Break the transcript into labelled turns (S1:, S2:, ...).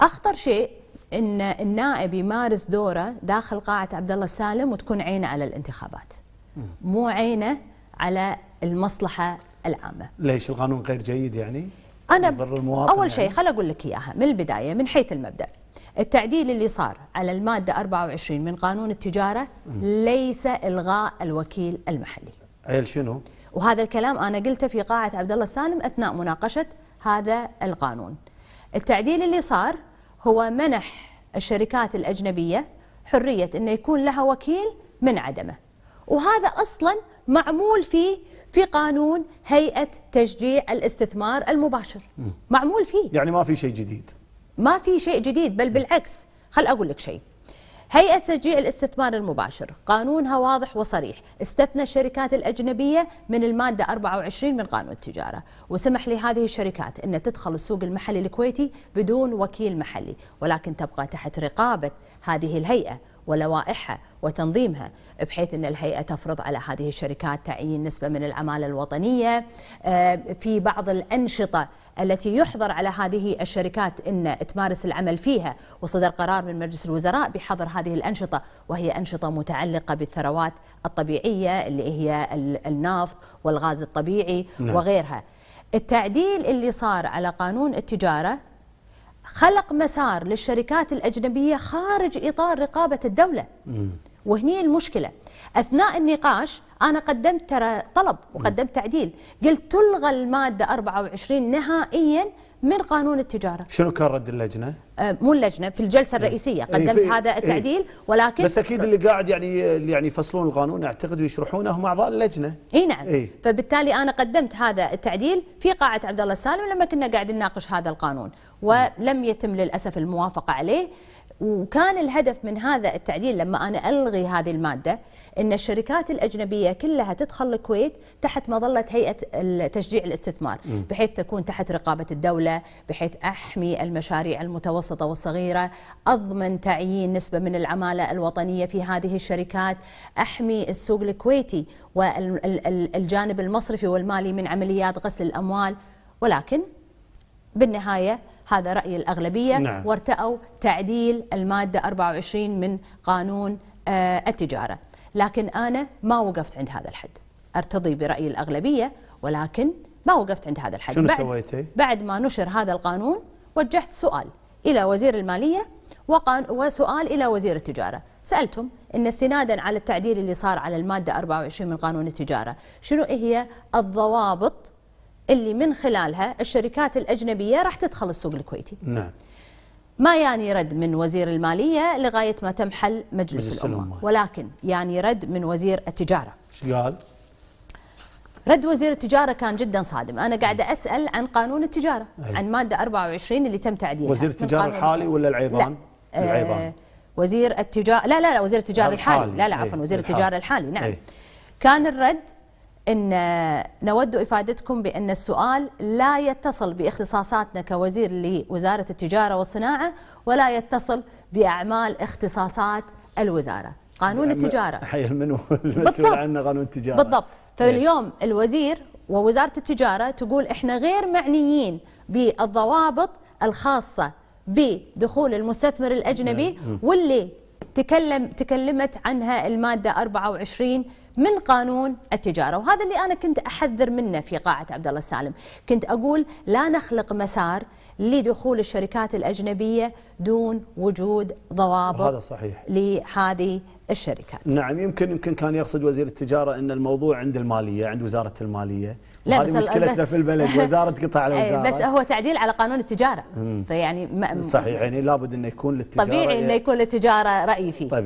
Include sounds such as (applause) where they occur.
S1: اخطر شيء ان النائب يمارس دوره داخل قاعه عبد الله السالم وتكون عينه على الانتخابات مو عينه على المصلحه العامه ليش القانون غير جيد يعني انا اول شيء يعني؟ خل اقول لك اياها من البدايه من حيث المبدا التعديل اللي صار على الماده 24 من قانون التجاره ليس الغاء الوكيل المحلي عيل شنو وهذا الكلام انا قلته في قاعه عبد الله السالم اثناء مناقشه هذا القانون التعديل اللي صار هو منح الشركات الأجنبية حرية أن يكون لها وكيل من عدمه وهذا أصلا معمول فيه في قانون هيئة تشجيع الاستثمار المباشر معمول فيه يعني ما في شيء جديد ما في شيء جديد بل بالعكس خل أقول لك شيء هيئة تشجيع الاستثمار المباشر قانونها واضح وصريح استثنى الشركات الأجنبية من المادة 24 من قانون التجارة وسمح لهذه الشركات أن تدخل السوق المحلي الكويتي بدون وكيل محلي ولكن تبقى تحت رقابة هذه الهيئة ولوائحها وتنظيمها بحيث أن الهيئة تفرض على هذه الشركات تعيين نسبة من العمالة الوطنية آه، في بعض الأنشطة التي يحظر على هذه الشركات أن تمارس العمل فيها وصدر قرار من مجلس الوزراء بحظر هذه الأنشطة وهي أنشطة متعلقة بالثروات الطبيعية اللي هي النفط والغاز الطبيعي نعم. وغيرها التعديل اللي صار على قانون التجارة خلق مسار للشركات الأجنبية خارج إطار رقابة الدولة وهني المشكلة أثناء النقاش أنا قدمت ترى طلب وقدمت تعديل قلت تلغى المادة 24 نهائيا من قانون التجارة شنو كان رد اللجنة؟ آه، مو اللجنة في الجلسة إيه. الرئيسية قدمت إيه هذا إيه. التعديل إيه ولكن بس أكيد اللي قاعد يعني اللي يعني يفصلون القانون أعتقد ويشرحونه هم أعضاء اللجنة إي نعم إيه فبالتالي أنا قدمت هذا التعديل في قاعة عبد الله السالم لما كنا قاعد نناقش هذا القانون ولم يتم للأسف الموافقة عليه وكان الهدف من هذا التعديل لما أنا ألغي هذه المادة أن الشركات الأجنبية كلها تدخل الكويت تحت مظلة هيئة تشجيع الاستثمار بحيث تكون تحت رقابة الدولة بحيث أحمي المشاريع المتوسطة والصغيرة أضمن تعيين نسبة من العمالة الوطنية في هذه الشركات أحمي السوق الكويتي والجانب المصرفي والمالي من عمليات غسل الأموال ولكن بالنهاية هذا رأي الأغلبية نعم. وارتأوا تعديل المادة 24 من قانون آه، التجارة لكن أنا ما وقفت عند هذا الحد أرتضي برأي الأغلبية ولكن ما وقفت عند هذا الحد شنو بعد سويتي؟ بعد ما نشر هذا القانون وجهت سؤال إلى وزير المالية وسؤال إلى وزير التجارة سألتم إن استنادا على التعديل اللي صار على المادة 24 من قانون التجارة شنو هي الضوابط اللي من خلالها الشركات الأجنبية راح تدخل السوق الكويتي نعم ما يعني رد من وزير المالية لغاية ما تم مجلس, مجلس الأمة. ولكن يعني رد من وزير التجارة قال؟ رد وزير التجارة كان جدا صادم أنا قاعدة أسأل عن قانون التجارة أي. عن مادة 24 اللي تم تعديلها وزير التجارة الحالي ولا العيبان؟ لا. آه، العيبان وزير التجارة لا لا, لا وزير التجارة الحالي, الحالي. لا لا عفوا إيه، وزير التجارة الحالي نعم أي. كان الرد ان نود افادتكم بان السؤال لا يتصل باختصاصاتنا كوزير لوزاره التجاره والصناعه ولا يتصل باعمال اختصاصات الوزاره، قانون التجاره حي من (laughs) المسؤول عنه قانون التجاره بالضبط، فاليوم إيه. الوزير ووزاره التجاره تقول احنا غير معنيين بالضوابط الخاصه بدخول المستثمر الاجنبي إيه. واللي تكلم تكلمت عنها الماده 24 من قانون التجارة وهذا اللي أنا كنت أحذر منه في قاعة عبد الله السالم كنت أقول لا نخلق مسار لدخول الشركات الأجنبية دون وجود ضوابط هذا صحيح لهذه الشركات نعم يمكن يمكن كان يقصد وزير التجارة أن الموضوع عند المالية عند وزارة المالية لا بس مشكلتنا في البلد (laughs) وزارة قطع إيه، الوزارة بس هو تعديل على قانون التجارة فيعني صحيح يعني لابد أنه يكون للتجارة طبيعي أنه يكون للتجارة رأي فيه طبيعي